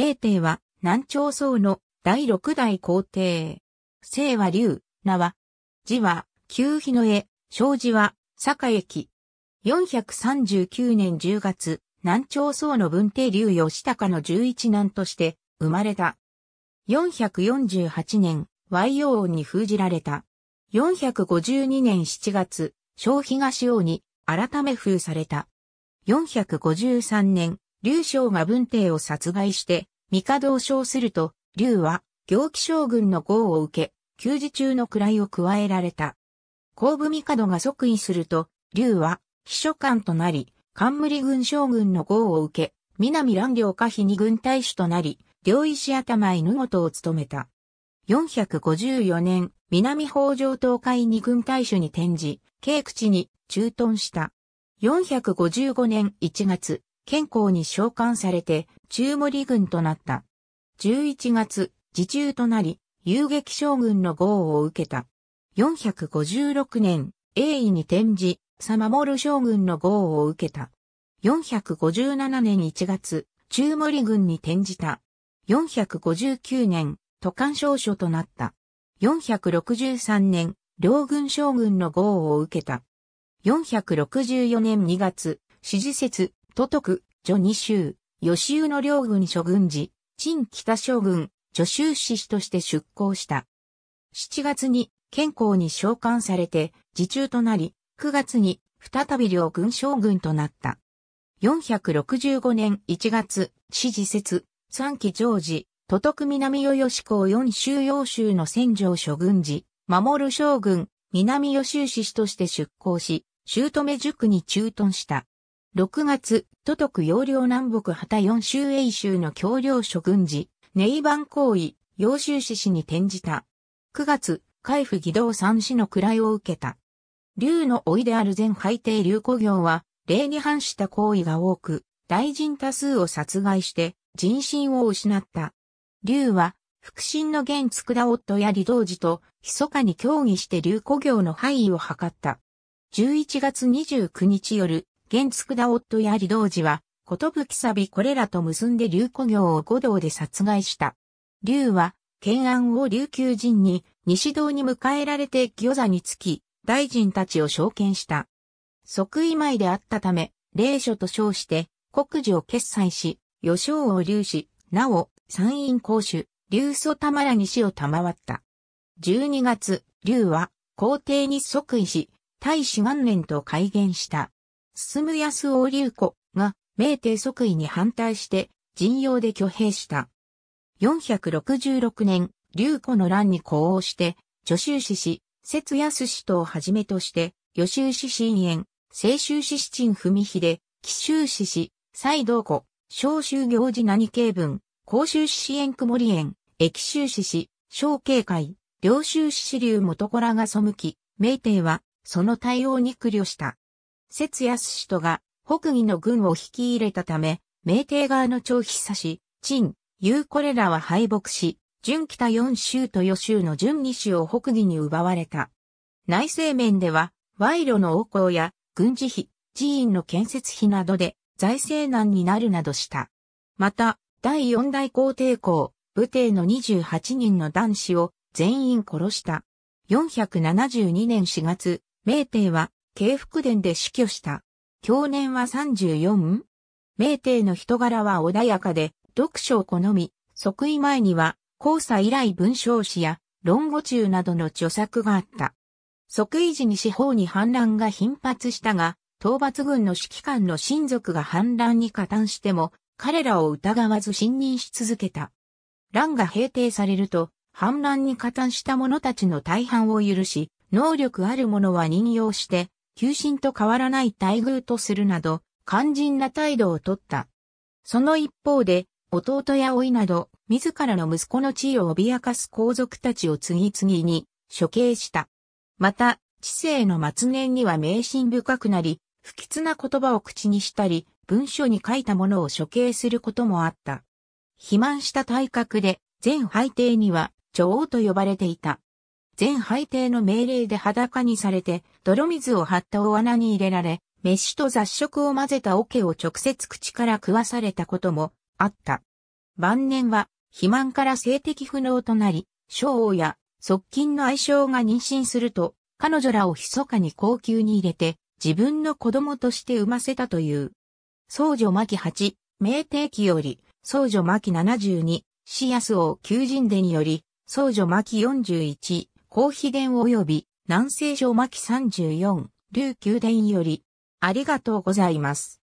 明帝は南朝宋の第六代皇帝。姓は龍、名は、字は、旧日の絵、正字は、坂駅。439年10月、南朝宋の文帝龍義高の十一男として生まれた。448年、和洋王に封じられた。452年7月、小東王に改め封された。453年、劉将が文帝を殺害して、帝を称すると、劉は、行基将軍の号を受け、給仕中の位を加えられた。後部帝が即位すると、劉は、秘書官となり、冠軍将軍の号を受け、南蘭領下否に軍大使となり、領石頭犬元を務めた。454年、南北条東海二軍大使に転じ、慶口に駐屯した。455年1月、健康に召喚されて中森軍となった。11月、自中となり、遊撃将軍の号を受けた。456年、栄意に転じ、さ守る将軍の号を受けた。457年1月、中森軍に転じた。459年、都官少書となった。463年、両軍将軍の号を受けた。464年2月、支持説、都督、女二州、吉州の両軍諸軍事、陳北将軍、助州使士として出向した。7月に健康に召喚されて、自中となり、9月に再び両軍将軍となった。465年1月、支持説、三期常時、都督南与吉公四州要州の戦場諸軍事、守る将軍、南与州市として出向し、姑留塾に駐屯した。6月、都督要領南北旗四州英州の教領諸軍事、ネイバン行為、要州市市に転じた。9月、海部義堂三市の位を受けた。竜の老いである前海底竜古行は、礼に反した行為が多く、大臣多数を殺害して、人心を失った。竜は、腹心の現佃夫や李道寺と、密かに協議して竜古行の範囲を図った。11月29日夜、現築田夫や李道寺は、ことぶきさびこれらと結んで竜古行を五道で殺害した。竜は、懸案を琉球人に、西道に迎えられて御座につき、大臣たちを召見した。即位前であったため、霊書と称して、国事を決裁し、予章を留し、なお、参院公主、竜祖玉ら西を賜った。12月、竜は、皇帝に即位し、大使元年と改元した。進む安王流子が、明帝即位に反対して、陣容で挙兵した。466年、流子の乱に呼応して、助州氏氏、節安氏とをはじめとして、予州氏深淵、清州氏七陳文秀、紀州氏氏、西道子、小州行事何慶文、甲州氏支援曇り園、駅州氏氏、小慶会、領州氏支流元子らが背き、明帝は、その対応に苦慮した。節安氏とが北義の軍を引き入れたため、明帝側の長久し、陳、有これらは敗北し、準北四州と余州の準二州を北義に奪われた。内政面では、賄賂の横行や軍事費、寺院の建設費などで財政難になるなどした。また、第四大皇帝校、武帝の28人の男子を全員殺した。472年4月、明帝は慶福殿で死去した。去年は 34? 明帝の人柄は穏やかで、読書を好み、即位前には、交差以来文章史や論語中などの著作があった。即位時に四方に反乱が頻発したが、討伐軍の指揮官の親族が反乱に加担しても、彼らを疑わず信任し続けた。乱が平定されると、反乱に加担した者たちの大半を許し、能力ある者は任用して、旧心と変わらない待遇とするなど、肝心な態度をとった。その一方で、弟や老いなど、自らの息子の地位を脅かす皇族たちを次々に処刑した。また、知性の末年には迷信深くなり、不吉な言葉を口にしたり、文書に書いたものを処刑することもあった。肥満した体格で、全背景には女王と呼ばれていた。全廃帝の命令で裸にされて、泥水を張ったお穴に入れられ、飯と雑食を混ぜた桶を直接口から食わされたこともあった。晩年は、肥満から性的不能となり、小王や側近の愛称が妊娠すると、彼女らを密かに高級に入れて、自分の子供として産ませたという。僧女巻8、明帝期より、僧女巻72、シアス王求人でにより、僧女巻41、高飛電及び南西城巻34、琉球殿より、ありがとうございます。